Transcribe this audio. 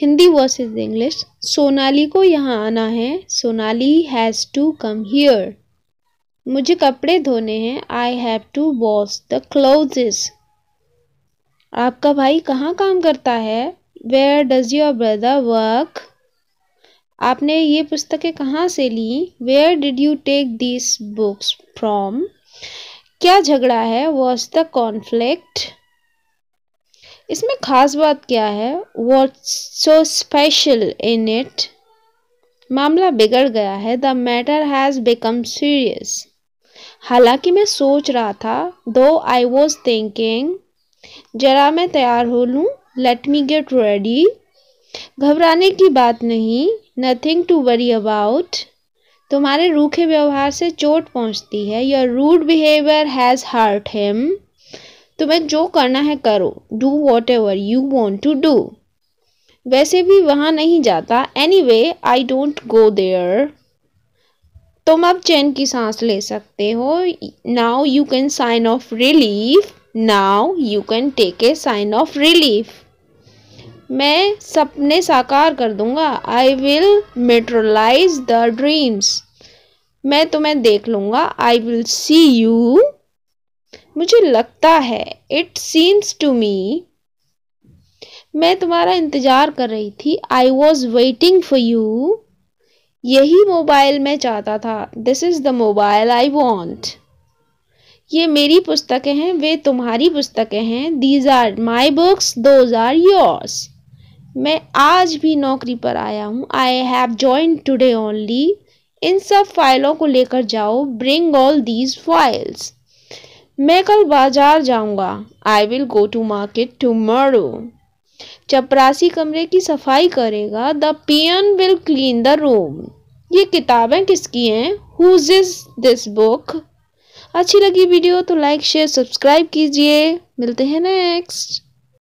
Hindi versus English Sonali को यहाँ आना है Sonali has to come here मुझे कपड़े धोने हैं I have to wash the clothes आपका भाई कहाँ काम करता है where does your brother work आपने ये पुस्तकें कहाँ से ली where did you take this books from क्या झगड़ा है वॉज द कॉन्फ्लिक्ट इसमें ख़ास बात क्या है what so special in it मामला बिगड़ गया है the matter has become serious हालांकि मैं सोच रहा था दो आई वॉज थिंकिंग जरा मैं तैयार हो लूँ लेट मी गेट रेडी घबराने की बात नहीं नथिंग टू वरी अबाउट तुम्हारे रूखे व्यवहार से चोट पहुंचती है your rude behaviour has hurt him तुम्हें जो करना है करो do whatever you want to do वैसे भी वहाँ नहीं जाता anyway I don't go there तुम अब चैन की सांस ले सकते हो now you can sign of relief now you can take a sign of relief मैं सपने साकार कर दूंगा I will materialise the dreams मैं तुम्हें देख लूँगा आई विल सी यू मुझे लगता है इट सीम्स टू मी मैं तुम्हारा इंतज़ार कर रही थी I was waiting for you यही मोबाइल मैं चाहता था this is the mobile I want ये मेरी पुस्तकें हैं वे तुम्हारी पुस्तकें हैं these are my books those are yours मैं आज भी नौकरी पर आया हूँ I have join today only इन सब फाइलों को लेकर जाओ ब्रिंग ऑल दीज फाइल्स मैं कल बाजार जाऊंगा I will go to market tomorrow चपरासी कमरे की सफाई करेगा the peon will clean the room ये किताबें किसकी हैं हुज इज दिस बुक अच्छी लगी वीडियो तो लाइक शेयर सब्सक्राइब कीजिए मिलते हैं नेक्स्ट